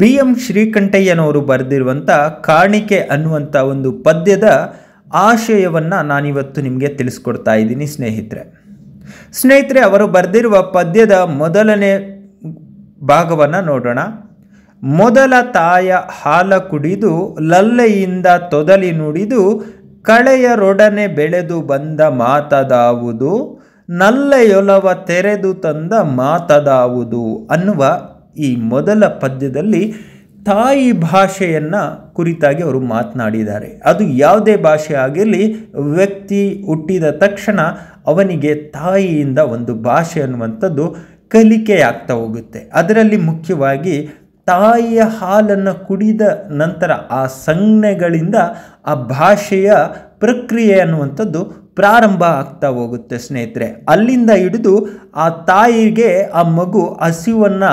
B M ಶ್ರೀಕಂಠಯ್ಯನವರು ಬರೆದಿರುವಂಥ ಕಾಣಿಕೆ ಅನ್ನುವಂಥ ಒಂದು ಪದ್ಯದ ಆಶಯವನ್ನು ನಾನಿವತ್ತು ನಿಮಗೆ ತಿಳಿಸ್ಕೊಡ್ತಾ ಇದ್ದೀನಿ ಸ್ನೇಹಿತರೆ ಸ್ನೇಹಿತರೆ ಅವರು ಬರೆದಿರುವ ಪದ್ಯದ ಮೊದಲನೇ ಭಾಗವನ್ನು ನೋಡೋಣ ಮೊದಲ ತಾಯ ಹಾಲ ಕುಡಿದು ಲಲ್ಲೆಯಿಂದ ತೊದಲಿ ನುಡಿದು ಕಳೆಯರೊಡನೆ ಬೆಳೆದು ಬಂದ ಮಾತದಾವುದು ನಲ್ಲೆಯೊಲವ ತೆರೆದು ತಂದ ಮಾತದಾವುದು ಅನ್ನುವ ಈ ಮೊದಲ ಪದ್ಯದಲ್ಲಿ ತಾಯಿ ಭಾಷೆಯನ್ನು ಕುರಿತಾಗಿ ಅವರು ಮಾತನಾಡಿದ್ದಾರೆ ಅದು ಯಾವುದೇ ಭಾಷೆ ಆಗಿರಲಿ ವ್ಯಕ್ತಿ ಹುಟ್ಟಿದ ತಕ್ಷಣ ಅವನಿಗೆ ತಾಯಿಯಿಂದ ಒಂದು ಭಾಷೆ ಅನ್ನುವಂಥದ್ದು ಕಲಿಕೆಯಾಗ್ತಾ ಹೋಗುತ್ತೆ ಅದರಲ್ಲಿ ಮುಖ್ಯವಾಗಿ ತಾಯಿಯ ಹಾಲನ್ನು ಕುಡಿದ ನಂತರ ಆ ಸಂಜ್ಞೆಗಳಿಂದ ಆ ಭಾಷೆಯ ಪ್ರಕ್ರಿಯೆ ಅನ್ನುವಂಥದ್ದು ಪ್ರಾರಂಭ ಆಗ್ತಾ ಹೋಗುತ್ತೆ ಸ್ನೇಹಿತರೆ ಅಲ್ಲಿಂದ ಹಿಡಿದು ಆ ತಾಯಿಗೆ ಆ ಮಗು ಹಸಿವನ್ನು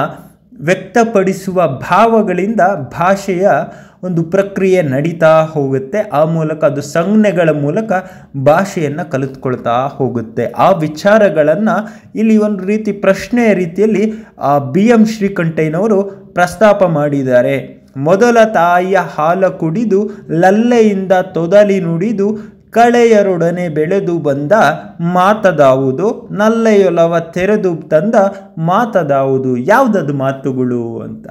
ವ್ಯಕ್ತಪಡಿಸುವ ಭಾವಗಳಿಂದ ಭಾಷೆಯ ಒಂದು ಪ್ರಕ್ರಿಯೆ ನಡೀತಾ ಹೋಗುತ್ತೆ ಆ ಮೂಲಕ ಅದು ಸಂಜ್ಞೆಗಳ ಮೂಲಕ ಭಾಷೆಯನ್ನು ಕಲಿತ್ಕೊಳ್ತಾ ಹೋಗುತ್ತೆ ಆ ವಿಚಾರಗಳನ್ನು ಇಲ್ಲಿ ಒಂದು ರೀತಿ ಪ್ರಶ್ನೆಯ ರೀತಿಯಲ್ಲಿ ಆ ಬಿ ಎಂ ಶ್ರೀಕಂಠಯ್ಯನವರು ಪ್ರಸ್ತಾಪ ಮಾಡಿದ್ದಾರೆ ಮೊದಲ ತಾಯಿಯ ಹಾಲ ಕುಡಿದು ಲಲ್ಲೆಯಿಂದ ತೊದಲಿ ನುಡಿದು ಕಳೆಯರೊಡನೆ ಬೆಳೆದು ಬಂದ ಮಾತದಾವುದು ನಲ್ಲೆಯೊಲವ ತೆರೆದು ತಂದ ಮಾತದಾವುದು ಯಾವುದದು ಮಾತುಗಳು ಅಂತ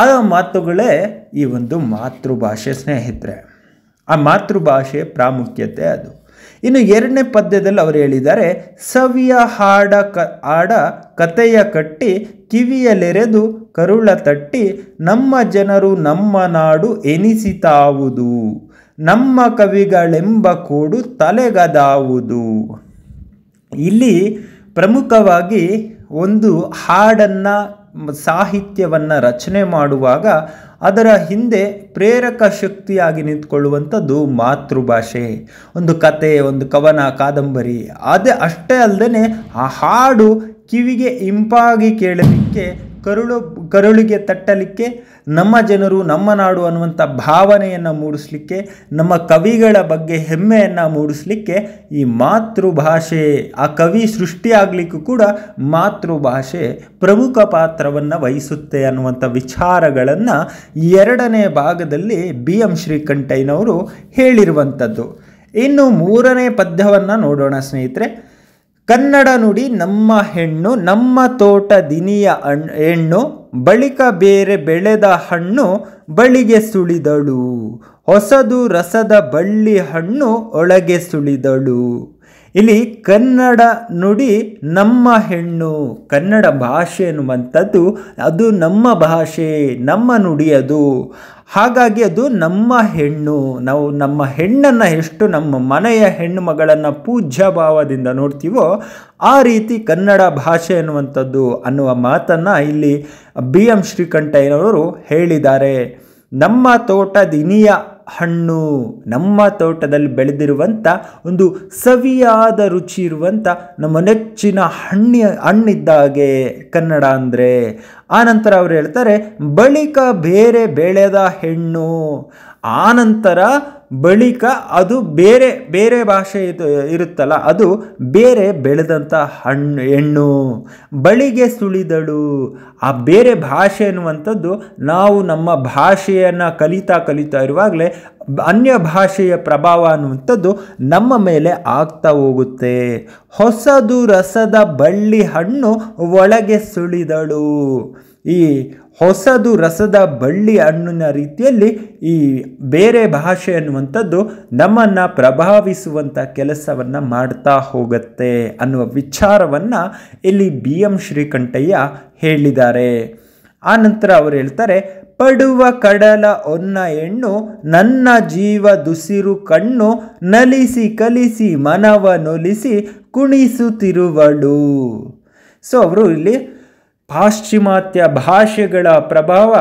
ಆ ಮಾತುಗಳೇ ಈ ಒಂದು ಮಾತೃಭಾಷೆ ಸ್ನೇಹಿತರೆ ಆ ಮಾತೃಭಾಷೆ ಪ್ರಾಮುಖ್ಯತೆ ಅದು ಇನ್ನು ಎರಡನೇ ಪದ್ಯದಲ್ಲಿ ಅವರು ಹೇಳಿದ್ದಾರೆ ಸವಿಯ ಹಾಡ ಕ ಹಾಡ ಕತೆಯ ಕಟ್ಟಿ ಕಿವಿಯಲೆರೆದು ಕರುಳ ತಟ್ಟಿ ನಮ್ಮ ಜನರು ನಮ್ಮ ನಾಡು ಎನಿಸಿತಾವುದು ನಮ್ಮ ಕವಿಗಳೆಂಬ ಕೂಡು ತಲೆಗದಾವುದು ಇಲ್ಲಿ ಪ್ರಮುಖವಾಗಿ ಒಂದು ಹಾಡನ್ನು ಸಾಹಿತ್ಯವನ್ನು ರಚನೆ ಮಾಡುವಾಗ ಅದರ ಹಿಂದೆ ಪ್ರೇರಕ ಶಕ್ತಿಯಾಗಿ ನಿಂತ್ಕೊಳ್ಳುವಂಥದ್ದು ಮಾತೃಭಾಷೆ ಒಂದು ಕತೆ ಒಂದು ಕವನ ಕಾದಂಬರಿ ಅದೇ ಅಷ್ಟೇ ಅಲ್ಲದೆ ಆ ಹಾಡು ಕಿವಿಗೆ ಇಂಪಾಗಿ ಕೇಳಲಿಕ್ಕೆ ಕರುಳು ಕರುಳಿಗೆ ತಟ್ಟಲಿಕ್ಕೆ ನಮ್ಮ ಜನರು ನಮ್ಮ ನಾಡು ಅನ್ನುವಂಥ ಭಾವನೆಯನ್ನು ಮೂಡಿಸಲಿಕ್ಕೆ ನಮ್ಮ ಕವಿಗಳ ಬಗ್ಗೆ ಹೆಮ್ಮೆಯನ್ನು ಮೂಡಿಸಲಿಕ್ಕೆ ಈ ಮಾತೃಭಾಷೆ ಆ ಕವಿ ಸೃಷ್ಟಿಯಾಗಲಿಕ್ಕೂ ಕೂಡ ಮಾತೃಭಾಷೆ ಪ್ರಮುಖ ಪಾತ್ರವನ್ನು ವಹಿಸುತ್ತೆ ಅನ್ನುವಂಥ ವಿಚಾರಗಳನ್ನು ಎರಡನೇ ಭಾಗದಲ್ಲಿ ಬಿ ಎಂ ಶ್ರೀಕಂಠಯ್ಯನವರು ಹೇಳಿರುವಂಥದ್ದು ಇನ್ನು ಮೂರನೇ ಪದ್ಯವನ್ನು ನೋಡೋಣ ಸ್ನೇಹಿತರೆ ಕನ್ನಡ ನುಡಿ ನಮ್ಮ ಹೆಣ್ಣು ನಮ್ಮ ತೋಟ ದಿನಿಯ ಹೆಣ್ಣು ಬಳಿಕ ಬೇರೆ ಬೆಳೆದ ಹಣ್ಣು ಬಳಿಗೆ ಸುಳಿದಳು ಹೊಸದು ರಸದ ಬಳ್ಳಿ ಹಣ್ಣು ಒಳಗೆ ಸುಳಿದಳು ಇಲ್ಲಿ ಕನ್ನಡ ನುಡಿ ನಮ್ಮ ಹೆಣ್ಣು ಕನ್ನಡ ಭಾಷೆ ಅನ್ನುವಂಥದ್ದು ಅದು ನಮ್ಮ ಭಾಷೆ ನಮ್ಮ ನುಡಿ ಅದು ಹಾಗಾಗಿ ಅದು ನಮ್ಮ ಹೆಣ್ಣು ನಾವು ನಮ್ಮ ಹೆಣ್ಣನ್ನು ಎಷ್ಟು ನಮ್ಮ ಮನೆಯ ಹೆಣ್ಣು ಮಗಳನ್ನು ಪೂಜ್ಯ ಭಾವದಿಂದ ನೋಡ್ತೀವೋ ಆ ರೀತಿ ಕನ್ನಡ ಭಾಷೆ ಅನ್ನುವಂಥದ್ದು ಅನ್ನುವ ಮಾತನ್ನು ಇಲ್ಲಿ ಬಿ ಎಂ ಶ್ರೀಕಂಠಯ್ಯನವರು ಹೇಳಿದ್ದಾರೆ ನಮ್ಮ ತೋಟದಿನಿಯ ಹಣ್ಣು ನಮ್ಮ ತೋಟದಲ್ಲಿ ಬೆಳೆದಿರುವಂಥ ಒಂದು ಸವಿಯಾದ ರುಚಿ ಇರುವಂಥ ನಮ್ಮ ನೆಚ್ಚಿನ ಹಣ್ಣಿ ಹಣ್ಣಿದ್ದಾಗೆ ಕನ್ನಡ ಅಂದರೆ ಆನಂತರ ಅವರು ಹೇಳ್ತಾರೆ ಬಳಿಕ ಬೇರೆ ಬೆಳೆದ ಹೆಣ್ಣು ಆನಂತರ ಬಳಿಕ ಅದು ಬೇರೆ ಬೇರೆ ಭಾಷೆ ಇದು ಇರುತ್ತಲ್ಲ ಅದು ಬೇರೆ ಬೆಳೆದಂಥ ಹಣ್ಣು ಹೆಣ್ಣು ಬಳಿಗೆ ಸುಳಿದಳು ಆ ಬೇರೆ ಭಾಷೆ ಅನ್ನುವಂಥದ್ದು ನಾವು ನಮ್ಮ ಭಾಷೆಯನ್ನು ಕಲಿತಾ ಕಲಿತಾ ಇರುವಾಗಲೇ ಅನ್ಯ ಭಾಷೆಯ ಪ್ರಭಾವ ಅನ್ನುವಂಥದ್ದು ನಮ್ಮ ಮೇಲೆ ಆಗ್ತಾ ಹೋಗುತ್ತೆ ಹೊಸದು ರಸದ ಬಳ್ಳಿ ಹಣ್ಣು ಒಳಗೆ ಸುಳಿದಳು ಈ ಹೊಸದು ರಸದ ಬಳ್ಳಿ ಹಣ್ಣಿನ ರೀತಿಯಲ್ಲಿ ಈ ಬೇರೆ ಭಾಷೆ ಅನ್ನುವಂಥದ್ದು ನಮ್ಮನ್ನು ಪ್ರಭಾವಿಸುವಂಥ ಕೆಲಸವನ್ನು ಮಾಡ್ತಾ ಹೋಗುತ್ತೆ ಅನ್ನುವ ವಿಚಾರವನ್ನು ಇಲ್ಲಿ ಬಿ ಎಂ ಶ್ರೀಕಂಠಯ್ಯ ಹೇಳಿದ್ದಾರೆ ಆನಂತರ ಅವರು ಹೇಳ್ತಾರೆ ಪಡುವ ಕಡಲ ಹೊನ್ನ ಹೆಣ್ಣು ನನ್ನ ಜೀವ ದುಸಿರು ಕಣ್ಣು ನಲಿಸಿ ಕಲಿಸಿ ಮನವ ನೊಲಿಸಿ ಕುಣಿಸುತ್ತಿರುವಳು ಸೊ ಅವರು ಇಲ್ಲಿ ಪಾಶ್ಚಿಮಾತ್ಯ ಭಾಷೆಗಳ ಪ್ರಭಾವ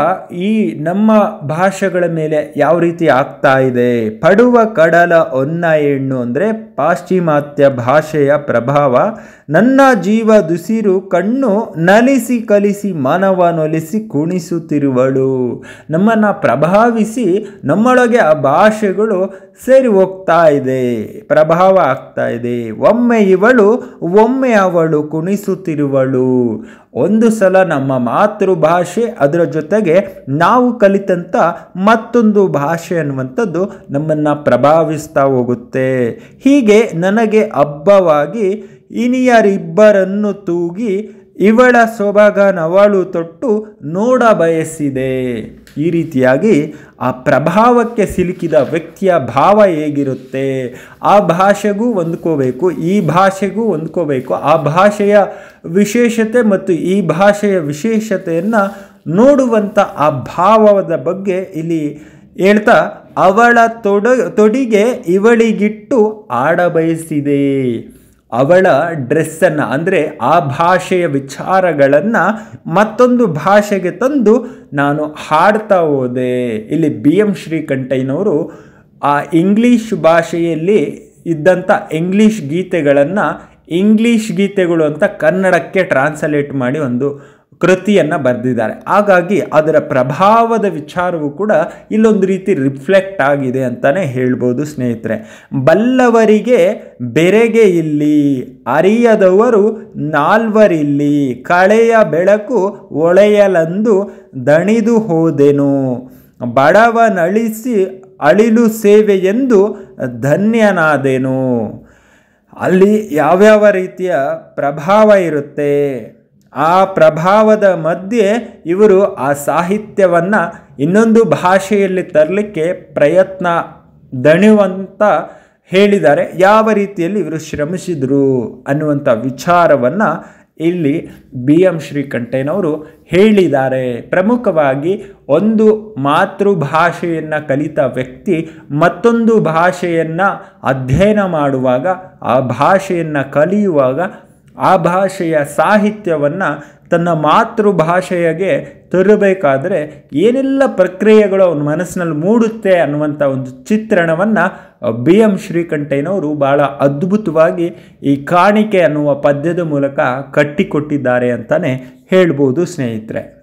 ಈ ನಮ್ಮ ಭಾಷೆಗಳ ಮೇಲೆ ಯಾವ ರೀತಿ ಆಗ್ತಾ ಇದೆ ಪಡುವ ಕಡಲ ಹೊನ್ನ ಹೆಣ್ಣು ಅಂದರೆ ಪಾಶ್ಚಿಮಾತ್ಯ ಭಾಷೆಯ ಪ್ರಭಾವ ನನ್ನ ಜೀವ ದುಸಿರು ಕಣ್ಣು ನಲಿಸಿ ಕಲಿಸಿ ಮಾನವನೊಲಿಸಿ ಕುಣಿಸುತ್ತಿರುವಳು ನಮ್ಮನ್ನು ಪ್ರಭಾವಿಸಿ ನಮ್ಮೊಳಗೆ ಆ ಭಾಷೆಗಳು ಸೇರಿ ಹೋಗ್ತಾ ಇದೆ ಪ್ರಭಾವ ಆಗ್ತಾ ಇದೆ ಒಮ್ಮೆ ಇವಳು ಒಮ್ಮೆ ಅವಳು ಕುಣಿಸುತ್ತಿರುವಳು ಒಂದು ಸಲ ನಮ್ಮ ಮಾತೃಭಾಷೆ ಅದರ ಜೊತೆಗೆ ನಾವು ಕಲಿತಂಥ ಮತ್ತೊಂದು ಭಾಷೆ ಅನ್ನುವಂಥದ್ದು ನಮ್ಮನ್ನು ಪ್ರಭಾವಿಸ್ತಾ ಹೋಗುತ್ತೆ ಹೀಗೆ ನನಗೆ ಹಬ್ಬವಾಗಿ ಇನಿಯರಿಬ್ಬರನ್ನು ತೂಗಿ ಇವಳ ಸೊಬಗ ನವಳು ತೊಟ್ಟು ನೋಡ ಬಯಸಿದೆ ಈ ರೀತಿಯಾಗಿ ಆ ಪ್ರಭಾವಕ್ಕೆ ಸಿಲುಕಿದ ವ್ಯಕ್ತಿಯ ಭಾವ ಹೇಗಿರುತ್ತೆ ಆ ಭಾಷೆಗೂ ಹೊಂದ್ಕೋಬೇಕು ಈ ಭಾಷೆಗೂ ಹೊಂದ್ಕೋಬೇಕು ಆ ಭಾಷೆಯ ವಿಶೇಷತೆ ಮತ್ತು ಈ ಭಾಷೆಯ ವಿಶೇಷತೆಯನ್ನು ನೋಡುವಂಥ ಆ ಭಾವದ ಬಗ್ಗೆ ಇಲ್ಲಿ ಹೇಳ್ತಾ ಅವಳ ತೊಡ ತೊಡಿಗೆ ಇವಳಿಗಿಟ್ಟು ಆಡಬಯಸಿದೆ ಅವಳ ಡ್ರೆಸ್ಸನ್ನು ಅಂದರೆ ಆ ಭಾಷೆಯ ವಿಚಾರಗಳನ್ನು ಮತ್ತೊಂದು ಭಾಷೆಗೆ ತಂದು ನಾನು ಹಾಡ್ತಾ ಹೋದೆ ಇಲ್ಲಿ ಬಿ ಎಂ ಶ್ರೀಕಂಠಯ್ಯನವರು ಆ ಇಂಗ್ಲೀಷ್ ಭಾಷೆಯಲ್ಲಿ ಇದ್ದಂಥ ಇಂಗ್ಲೀಷ್ ಗೀತೆಗಳನ್ನು ಇಂಗ್ಲೀಷ್ ಗೀತೆಗಳು ಅಂತ ಕನ್ನಡಕ್ಕೆ ಟ್ರಾನ್ಸ್ಲೇಟ್ ಮಾಡಿ ಒಂದು ಕೃತಿಯನ್ನು ಬರೆದಿದ್ದಾರೆ ಹಾಗಾಗಿ ಅದರ ಪ್ರಭಾವದ ವಿಚಾರವೂ ಕೂಡ ಇಲ್ಲೊಂದು ರೀತಿ ರಿಫ್ಲೆಕ್ಟ್ ಆಗಿದೆ ಅಂತಲೇ ಹೇಳ್ಬೋದು ಸ್ನೇಹಿತರೆ ಬಲ್ಲವರಿಗೆ ಬೆರೆಗೆ ಇಲ್ಲಿ ಅರಿಯದವರು ನಾಲ್ವರಿಲ್ಲಿ ಕಳೆಯ ಬೆಳಕು ಒಳೆಯಲಂದು ದಣಿದು ಹೋದೆನು ಬಡವನಳಿಸಿ ಅಳಿಲು ಸೇವೆ ಎಂದು ಧನ್ಯನಾದೆನು ಅಲ್ಲಿ ಯಾವ್ಯಾವ ರೀತಿಯ ಪ್ರಭಾವ ಇರುತ್ತೆ ಆ ಪ್ರಭಾವದ ಮಧ್ಯೆ ಇವರು ಆ ಸಾಹಿತ್ಯವನ್ನು ಇನ್ನೊಂದು ಭಾಷೆಯಲ್ಲಿ ತರಲಿಕ್ಕೆ ಪ್ರಯತ್ನ ದಣಿವಂತ ಹೇಳಿದ್ದಾರೆ ಯಾವ ರೀತಿಯಲ್ಲಿ ಇವರು ಶ್ರಮಿಸಿದರು ಅನ್ನುವಂಥ ವಿಚಾರವನ್ನು ಇಲ್ಲಿ ಬಿ ಎಂ ಶ್ರೀಕಂಠಯ್ಯನವರು ಹೇಳಿದ್ದಾರೆ ಪ್ರಮುಖವಾಗಿ ಒಂದು ಮಾತೃಭಾಷೆಯನ್ನು ಕಲಿತ ವ್ಯಕ್ತಿ ಮತ್ತೊಂದು ಭಾಷೆಯನ್ನು ಅಧ್ಯಯನ ಮಾಡುವಾಗ ಆ ಭಾಷೆಯನ್ನು ಕಲಿಯುವಾಗ ಆ ಭಾಷೆಯ ಸಾಹಿತ್ಯವನ್ನು ತನ್ನ ಮಾತೃಭಾಷೆಯಗೆ ತರಬೇಕಾದರೆ ಏನೆಲ್ಲ ಪ್ರಕ್ರಿಯೆಗಳು ಅವನ ಮನಸ್ಸಿನಲ್ಲಿ ಮೂಡುತ್ತೆ ಅನ್ನುವಂಥ ಒಂದು ಚಿತ್ರಣವನ್ನು ಬಿ ಎಂ ಶ್ರೀಕಂಠಯ್ಯನವರು ಭಾಳ ಅದ್ಭುತವಾಗಿ ಈ ಕಾಣಿಕೆ ಅನ್ನುವ ಪದ್ಯದ ಮೂಲಕ ಕಟ್ಟಿಕೊಟ್ಟಿದ್ದಾರೆ ಅಂತಲೇ ಹೇಳ್ಬೋದು ಸ್ನೇಹಿತರೆ